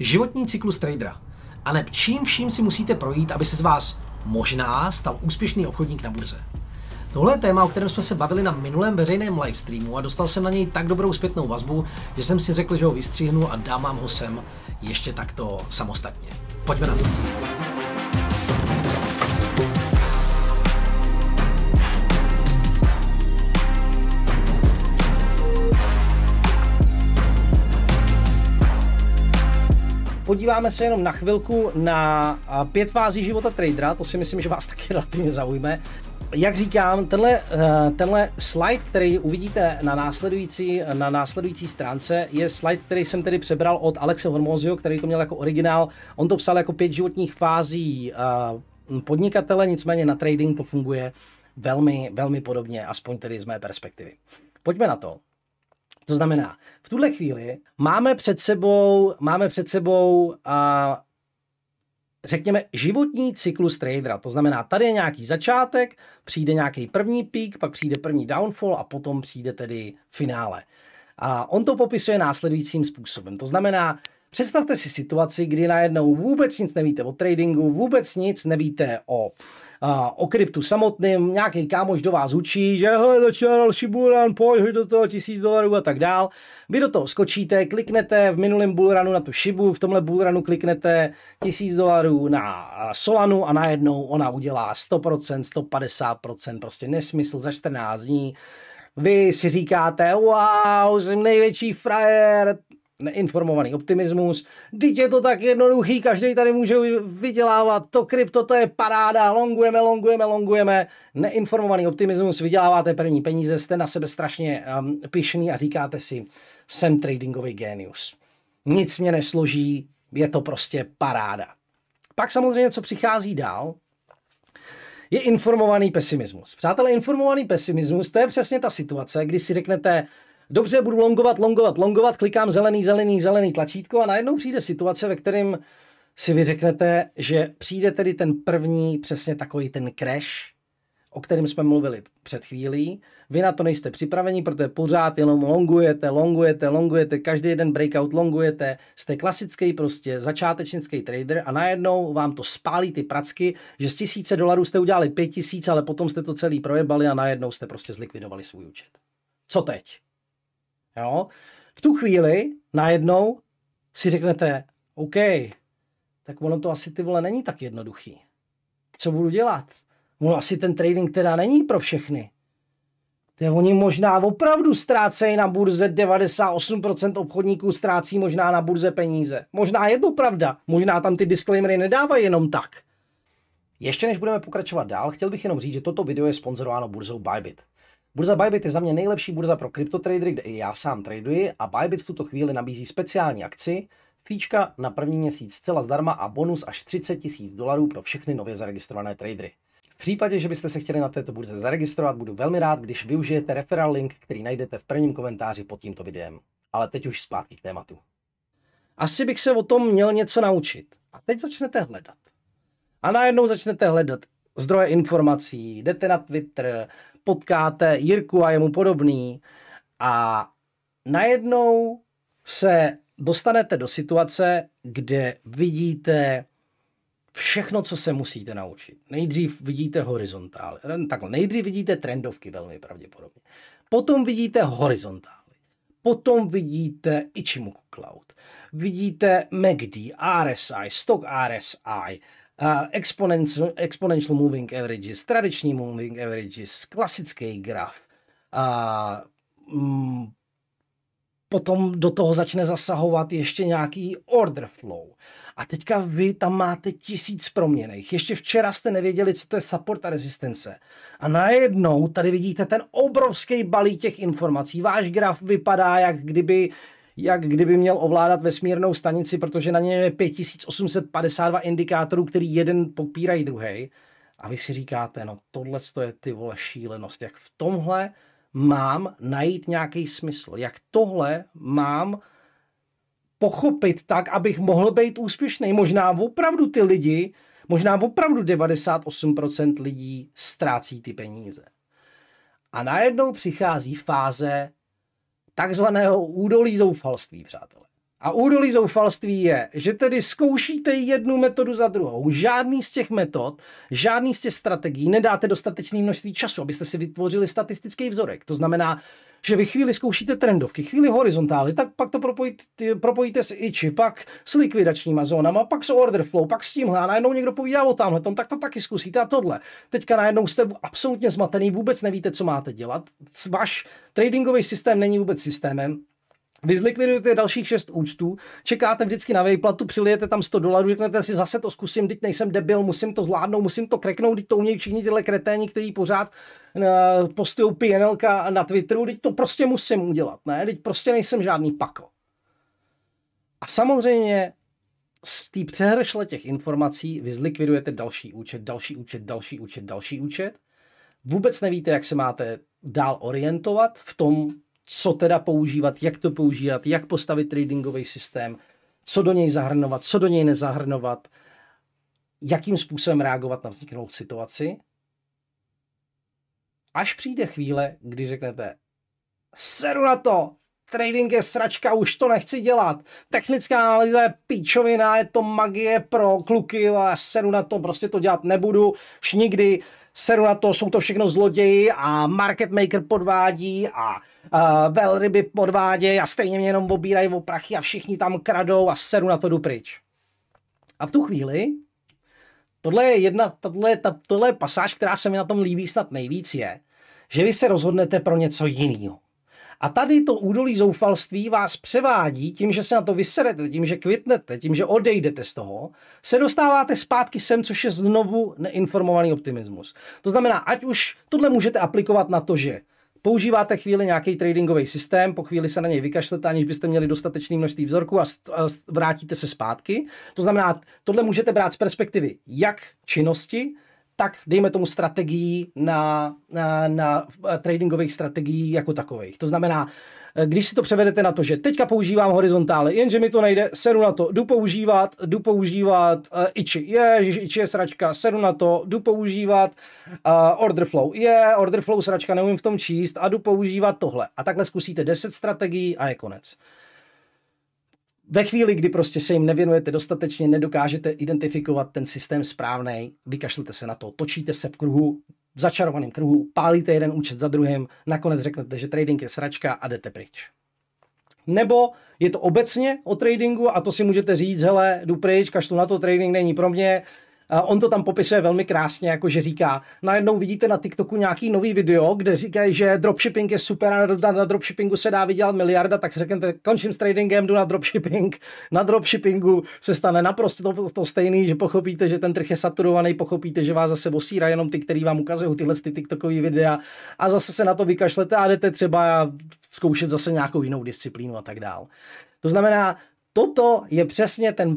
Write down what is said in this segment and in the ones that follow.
životní cyklus tradera. A ne čím vším si musíte projít, aby se z vás možná stal úspěšný obchodník na burze. Tohle je téma, o kterém jsme se bavili na minulém veřejném livestreamu a dostal jsem na něj tak dobrou zpětnou vazbu, že jsem si řekl, že ho vystříhnu a dám vám ho sem ještě takto samostatně. Pojďme na to. podíváme se jenom na chvilku na pět fází života tradera, to si myslím, že vás taky relativně zaujme. Jak říkám, tenhle, eh, tenhle slide, který uvidíte na následující, na následující stránce, je slide, který jsem tedy přebral od Alexe Hormozio, který to měl jako originál. On to psal jako pět životních fází eh, podnikatele, nicméně na trading to funguje velmi, velmi podobně, aspoň tedy z mé perspektivy. Pojďme na to. To znamená, v tuhle chvíli máme před sebou, máme před sebou a řekněme, životní cyklus tradera. To znamená, tady je nějaký začátek, přijde nějaký první pík, pak přijde první downfall a potom přijde tedy finále. A on to popisuje následujícím způsobem. To znamená, Představte si situaci, kdy najednou vůbec nic nevíte o tradingu, vůbec nic nevíte o, a, o kryptu samotným, nějaký kámoš do vás učí, že hele, začal bullrun, pojď do toho tisíc dolarů a tak dál. Vy do toho skočíte, kliknete v minulém bullrunu na tu šibu, v tomhle bullrunu kliknete tisíc dolarů na Solanu a najednou ona udělá 100%, 150%, prostě nesmysl za 14 dní vy si říkáte, wow, jsem největší frajer, neinformovaný optimismus. Teď je to tak jednoduchý, každý tady může vydělávat, to krypto, to je paráda, longujeme, longujeme, longujeme. Neinformovaný optimismus, vyděláváte první peníze, jste na sebe strašně um, pišný a říkáte si, jsem tradingový genius. Nic mě nesloží, je to prostě paráda. Pak samozřejmě, co přichází dál, je informovaný pesimismus. Přátelé, informovaný pesimismus, to je přesně ta situace, kdy si řeknete, dobře, budu longovat, longovat, longovat, klikám zelený, zelený, zelený tlačítko a najednou přijde situace, ve kterém si vy řeknete, že přijde tedy ten první, přesně takový ten crash, o kterém jsme mluvili před chvílí. Vy na to nejste připraveni, protože pořád jenom longujete, longujete, longujete, každý jeden breakout longujete. Jste klasický prostě začátečnický trader a najednou vám to spálí ty pracky, že z tisíce dolarů jste udělali pět tisíc, ale potom jste to celý projebali a najednou jste prostě zlikvidovali svůj účet. Co teď? Jo? V tu chvíli najednou si řeknete, OK, tak ono to asi ty vole není tak jednoduchý. Co budu dělat? Ono asi ten trading teda není pro všechny. Te oni možná opravdu ztrácejí na burze 98% obchodníků ztrácí možná na burze peníze. Možná je to pravda, možná tam ty disclaimery nedávají jenom tak. Ještě než budeme pokračovat dál, chtěl bych jenom říct, že toto video je sponzorováno burzou Bybit. Burza Bybit je za mě nejlepší burza pro kryptotradery, kde i já sám traduji a Bybit v tuto chvíli nabízí speciální akci, fíčka na první měsíc zcela zdarma a bonus až 30 tisíc dolarů pro všechny nově zaregistrované tradery. V případě, že byste se chtěli na této burze zaregistrovat, budu velmi rád, když využijete referral link, který najdete v prvním komentáři pod tímto videem. Ale teď už zpátky k tématu. Asi bych se o tom měl něco naučit. A teď začnete hledat. A najednou začnete hledat zdroje informací, jdete na Twitter, potkáte Jirku a jemu podobný a najednou se dostanete do situace, kde vidíte všechno, co se musíte naučit. Nejdřív vidíte horizontály, Takhle, nejdřív vidíte trendovky velmi pravděpodobně. Potom vidíte horizontály. Potom vidíte Ichimoku Cloud. Vidíte MACD, RSI, Stock RSI, uh, exponential, exponential moving averages, tradiční moving averages, klasický graf. A uh, mm, potom do toho začne zasahovat ještě nějaký order flow. A teďka vy tam máte tisíc proměných. Ještě včera jste nevěděli, co to je support a rezistence. A najednou tady vidíte ten obrovský balí těch informací. Váš graf vypadá, jak kdyby jak kdyby měl ovládat vesmírnou stanici, protože na něm je 5852 indikátorů, který jeden popírají druhý. A vy si říkáte, no tohle je ty vole šílenost, jak v tomhle mám najít nějaký smysl, jak tohle mám pochopit tak, abych mohl být úspěšný. Možná opravdu ty lidi, možná opravdu 98% lidí ztrácí ty peníze. A najednou přichází fáze takzvaného údolí zoufalství, přátelé. A údolí zoufalství je, že tedy zkoušíte jednu metodu za druhou. Žádný z těch metod, žádný z těch strategií nedáte dostatečné množství času, abyste si vytvořili statistický vzorek. To znamená, že vy chvíli zkoušíte trendovky, chvíli horizontály, tak pak to propojíte, propojíte s iči, pak s likvidačníma zónama, pak s order flow, pak s tímhle a najednou někdo povídá o tamhle tom, tak to taky zkusíte a tohle. Teďka najednou jste absolutně zmatený, vůbec nevíte, co máte dělat. Váš tradingový systém není vůbec systémem, vy zlikvidujete dalších šest účtů, čekáte vždycky na výplatu, přilijete tam 100 dolarů, řeknete si zase to zkusím, teď nejsem debil, musím to zvládnout, musím to kreknout, teď to umějí všichni tyhle kreténi, kteří pořád eh, postují PNL na Twitteru, teď to prostě musím udělat, ne? Teď prostě nejsem žádný pako. A samozřejmě z té přehršle těch informací vy zlikvidujete další účet, další účet, další účet, další účet. Vůbec nevíte, jak se máte dál orientovat v tom, co teda používat, jak to používat, jak postavit tradingový systém, co do něj zahrnovat, co do něj nezahrnovat, jakým způsobem reagovat na vzniknou situaci. Až přijde chvíle, kdy řeknete, seru na to, trading je sračka, už to nechci dělat. Technická analýza je píčovina, je to magie pro kluky, ale seru na to, prostě to dělat nebudu, už nikdy. Seru na to, jsou to všechno zloději a market maker podvádí a uh, velryby podvádějí a stejně mě jenom obírají o prachy a všichni tam kradou a seru na to jdu pryč. A v tu chvíli, tohle je jedna, tohle, ta, tohle je pasáž, která se mi na tom líbí snad nejvíc je, že vy se rozhodnete pro něco jiného a tady to údolí zoufalství vás převádí tím, že se na to vyserete, tím, že kvitnete, tím, že odejdete z toho, se dostáváte zpátky sem, což je znovu neinformovaný optimismus. To znamená, ať už tohle můžete aplikovat na to, že používáte chvíli nějaký tradingový systém, po chvíli se na něj vykašlete, aniž byste měli dostatečný množství vzorků a, a vrátíte se zpátky. To znamená, tohle můžete brát z perspektivy jak činnosti, tak dejme tomu strategií na, na, na eh, tradingových strategií jako takových. To znamená, eh, když si to převedete na to, že teďka používám horizontály, jenže mi to nejde, sedu na to, jdu používat, jdu používat uh, eh, iči, je, iči je sračka, sedu na to, jdu používat uh, order flow, je order flow sračka, neumím v tom číst a jdu používat tohle. A takhle zkusíte 10 strategií a je konec ve chvíli, kdy prostě se jim nevěnujete dostatečně, nedokážete identifikovat ten systém správný, vykašlete se na to, točíte se v kruhu, v začarovaném kruhu, pálíte jeden účet za druhým, nakonec řeknete, že trading je sračka a jdete pryč. Nebo je to obecně o tradingu a to si můžete říct, hele, jdu pryč, kašlu na to, trading není pro mě, On to tam popisuje velmi krásně, jako že říká, najednou vidíte na TikToku nějaký nový video, kde říkají, že dropshipping je super a na dropshippingu se dá vydělat miliarda, tak řeknete, končím s tradingem, jdu na dropshipping. Na dropshippingu se stane naprosto to, to stejný, že pochopíte, že ten trh je saturovaný, pochopíte, že vás zase osírá jenom ty, který vám ukazují tyhle ty TikTokové videa a zase se na to vykašlete a jdete třeba zkoušet zase nějakou jinou disciplínu a tak dál. To znamená, toto je přesně ten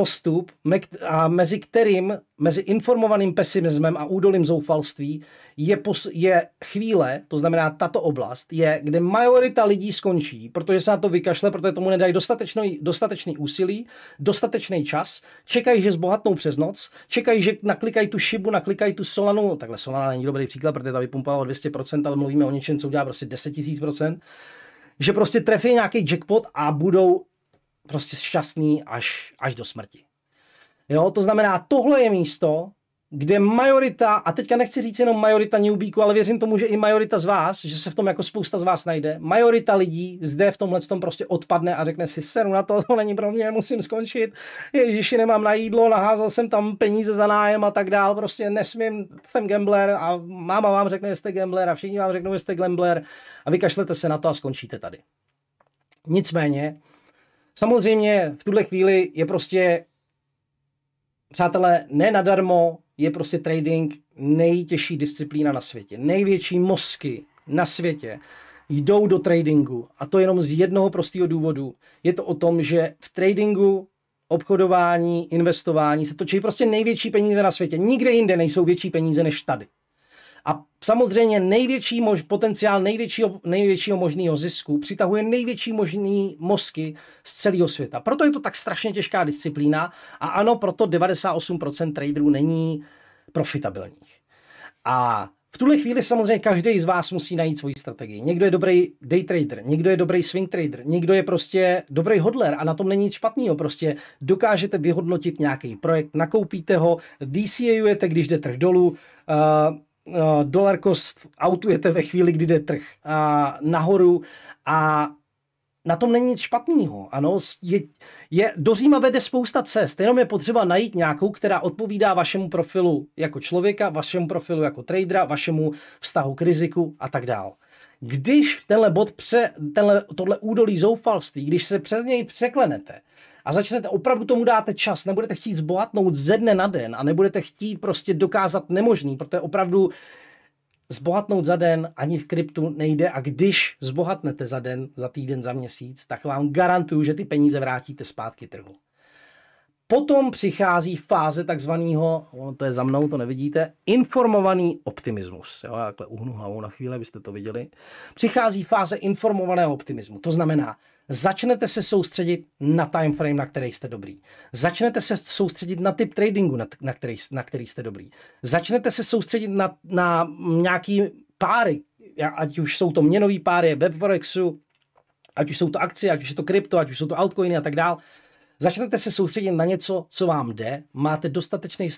postup, a mezi kterým, mezi informovaným pesimismem a údolím zoufalství je, pos, je chvíle, to znamená tato oblast, je, kde majorita lidí skončí, protože se na to vykašle, protože tomu nedají dostatečný, dostatečný úsilí, dostatečný čas, čekají, že zbohatnou přes noc, čekají, že naklikají tu šibu, naklikají tu solanu, takhle solana není dobrý příklad, protože ta vypumpala o 200%, ale mluvíme o něčem, co udělá prostě 10 000%, že prostě trefí nějaký jackpot a budou prostě šťastný až, až do smrti. Jo, to znamená, tohle je místo, kde majorita, a teďka nechci říct jenom majorita newbíku, ale věřím tomu, že i majorita z vás, že se v tom jako spousta z vás najde, majorita lidí zde v tomhle tom prostě odpadne a řekne si, seru na to, to není pro mě, musím skončit, ježiši, nemám na jídlo, naházal jsem tam peníze za nájem a tak dál, prostě nesmím, jsem gambler a máma vám řekne, že jste gambler a všichni vám řeknou, že jste gambler a vykašlete se na to a skončíte tady. Nicméně, Samozřejmě v tuhle chvíli je prostě, přátelé, ne nadarmo je prostě trading nejtěžší disciplína na světě. Největší mozky na světě jdou do tradingu a to jenom z jednoho prostého důvodu. Je to o tom, že v tradingu obchodování, investování se točí prostě největší peníze na světě. Nikde jinde nejsou větší peníze než tady. A samozřejmě největší mož, potenciál největšího, největšího možného zisku přitahuje největší možný mozky z celého světa. Proto je to tak strašně těžká disciplína a ano, proto 98% traderů není profitabilních. A v tuhle chvíli samozřejmě každý z vás musí najít svoji strategii. Někdo je dobrý day trader, někdo je dobrý swing trader, někdo je prostě dobrý hodler a na tom není nic špatného. Prostě dokážete vyhodnotit nějaký projekt, nakoupíte ho, DCAujete, když jde trh dolů, uh, Eh, dolar cost autujete ve chvíli, kdy jde trh eh, nahoru a na tom není nic špatného. Ano, je, je, do Říma vede spousta cest, jenom je potřeba najít nějakou, která odpovídá vašemu profilu jako člověka, vašemu profilu jako tradera, vašemu vztahu k riziku a tak dále. Když tenhle bod, pře, tenhle, tohle údolí zoufalství, když se přes něj překlenete, a začnete opravdu tomu dáte čas, nebudete chtít zbohatnout ze dne na den a nebudete chtít prostě dokázat nemožný, protože opravdu zbohatnout za den ani v kryptu nejde a když zbohatnete za den, za týden, za měsíc, tak vám garantuju, že ty peníze vrátíte zpátky trhu. Potom přichází fáze takzvaného, ono to je za mnou, to nevidíte, informovaný optimismus. Jo, já takhle uhnu hlavou na chvíli, abyste to viděli. Přichází fáze informovaného optimismu. To znamená, Začnete se soustředit na time frame, na který jste dobrý. Začnete se soustředit na typ tradingu, na, na, který, na který jste dobrý. Začnete se soustředit na, na nějaký páry, ať už jsou to měnový páry ve Forexu, ať už jsou to akcie, ať už je to krypto, ať už jsou to altcoiny a tak dále Začnete se soustředit na něco, co vám jde, máte dostatečný,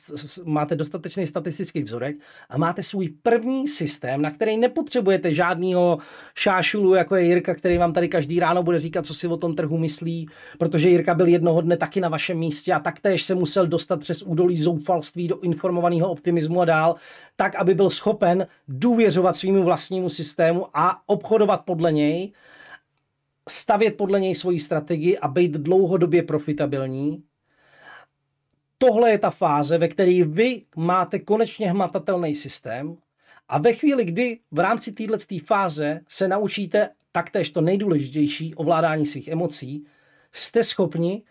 máte dostatečný statistický vzorek a máte svůj první systém, na který nepotřebujete žádného šášulu, jako je Jirka, který vám tady každý ráno bude říkat, co si o tom trhu myslí, protože Jirka byl jednoho dne taky na vašem místě a taktéž se musel dostat přes údolí zoufalství do informovaného optimismu a dál, tak, aby byl schopen důvěřovat svýmu vlastnímu systému a obchodovat podle něj stavět podle něj svoji strategii a být dlouhodobě profitabilní. Tohle je ta fáze, ve které vy máte konečně hmatatelný systém a ve chvíli, kdy v rámci této fáze se naučíte taktéž to nejdůležitější ovládání svých emocí, jste schopni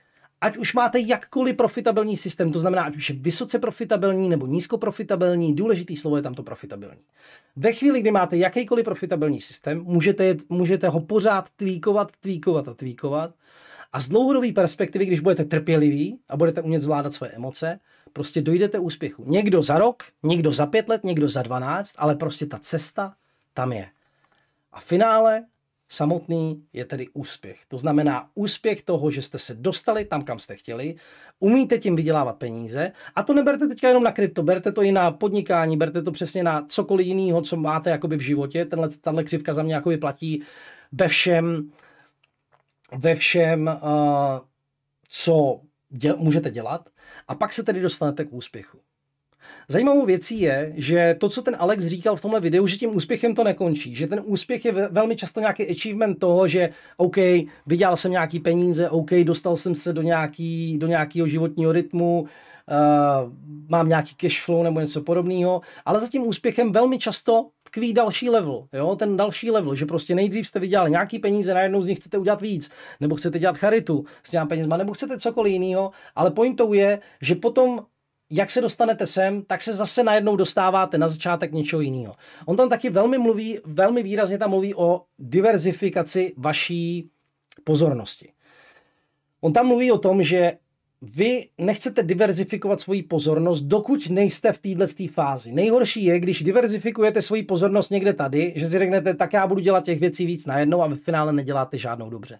ať už máte jakkoliv profitabilní systém, to znamená, ať už je vysoce profitabilní nebo nízkoprofitabilní, důležitý slovo je tam to profitabilní. Ve chvíli, kdy máte jakýkoliv profitabilní systém, můžete, můžete ho pořád tvíkovat, tvíkovat a tvíkovat. A z dlouhodobé perspektivy, když budete trpěliví a budete umět zvládat svoje emoce, prostě dojdete úspěchu. Někdo za rok, někdo za pět let, někdo za dvanáct, ale prostě ta cesta tam je. A finále samotný je tedy úspěch. To znamená úspěch toho, že jste se dostali tam, kam jste chtěli, umíte tím vydělávat peníze a to neberte teďka jenom na krypto, berte to i na podnikání, berte to přesně na cokoliv jiného, co máte jakoby v životě. Tenhle, tahle křivka za mě jakoby platí ve všem, ve všem, uh, co děl, můžete dělat a pak se tedy dostanete k úspěchu. Zajímavou věcí je, že to, co ten Alex říkal v tomhle videu, že tím úspěchem to nekončí, že ten úspěch je velmi často nějaký achievement toho, že OK, vydělal jsem nějaký peníze, OK, dostal jsem se do, nějaký, do nějakého životního rytmu, Uh, mám nějaký cash flow nebo něco podobného, ale za tím úspěchem velmi často tkví další level, jo, ten další level, že prostě nejdřív jste vydělali nějaký peníze, najednou z nich chcete udělat víc, nebo chcete dělat charitu s těmi penězma, nebo chcete cokoliv jiného, ale pointou je, že potom jak se dostanete sem, tak se zase najednou dostáváte na začátek něčeho jiného. On tam taky velmi mluví, velmi výrazně tam mluví o diverzifikaci vaší pozornosti. On tam mluví o tom, že vy nechcete diverzifikovat svoji pozornost, dokud nejste v této fázi. Nejhorší je, když diverzifikujete svoji pozornost někde tady, že si řeknete, tak já budu dělat těch věcí víc najednou a ve finále neděláte žádnou dobře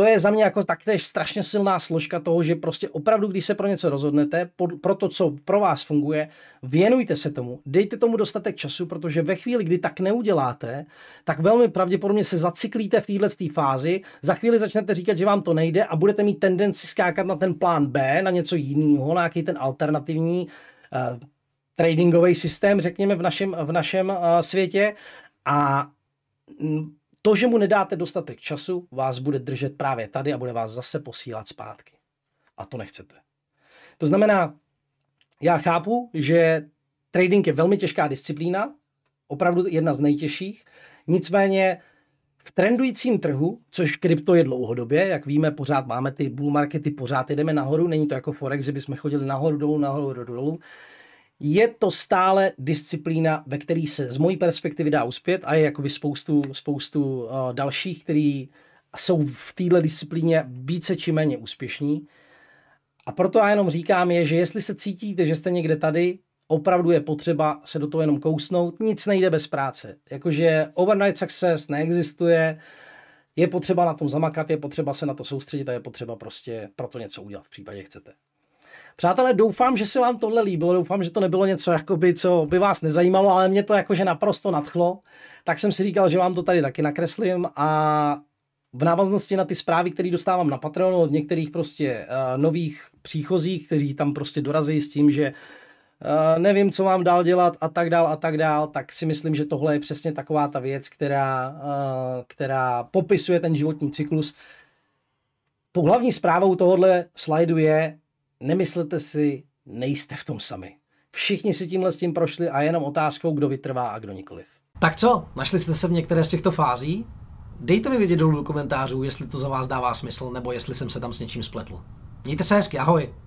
to je za mě jako taktéž strašně silná složka toho, že prostě opravdu, když se pro něco rozhodnete, pod, pro to, co pro vás funguje, věnujte se tomu, dejte tomu dostatek času, protože ve chvíli, kdy tak neuděláte, tak velmi pravděpodobně se zaciklíte v téhle fázi, za chvíli začnete říkat, že vám to nejde a budete mít tendenci skákat na ten plán B, na něco jiného, na nějaký ten alternativní uh, eh, tradingový systém, řekněme, v našem, v našem uh, světě a mm, to, že mu nedáte dostatek času, vás bude držet právě tady a bude vás zase posílat zpátky. A to nechcete. To znamená, já chápu, že trading je velmi těžká disciplína, opravdu jedna z nejtěžších, nicméně v trendujícím trhu, což krypto je dlouhodobě, jak víme, pořád máme ty bull markety, pořád jdeme nahoru, není to jako forex, že bychom chodili nahoru, dolů, nahoru, dolů, je to stále disciplína, ve které se z mojí perspektivy dá uspět a je jakoby spoustu, spoustu uh, dalších, který jsou v této disciplíně více či méně úspěšní. A proto já jenom říkám je, že jestli se cítíte, že jste někde tady, opravdu je potřeba se do toho jenom kousnout, nic nejde bez práce. Jakože overnight success neexistuje, je potřeba na tom zamakat, je potřeba se na to soustředit a je potřeba prostě pro to něco udělat v případě chcete. Přátelé, doufám, že se vám tohle líbilo, doufám, že to nebylo něco, jakoby, co by vás nezajímalo, ale mě to jakože naprosto nadchlo. Tak jsem si říkal, že vám to tady taky nakreslím a v návaznosti na ty zprávy, které dostávám na Patreonu od některých prostě uh, nových příchozích, kteří tam prostě dorazí s tím, že uh, nevím, co mám dál dělat a tak dál a tak dál, tak si myslím, že tohle je přesně taková ta věc, která, uh, která popisuje ten životní cyklus. Tou hlavní zprávou tohohle slajdu je, nemyslete si, nejste v tom sami. Všichni si tímhle s tím prošli a jenom otázkou, kdo vytrvá a kdo nikoliv. Tak co, našli jste se v některé z těchto fází? Dejte mi vědět dolů do komentářů, jestli to za vás dává smysl, nebo jestli jsem se tam s něčím spletl. Mějte se hezky, ahoj!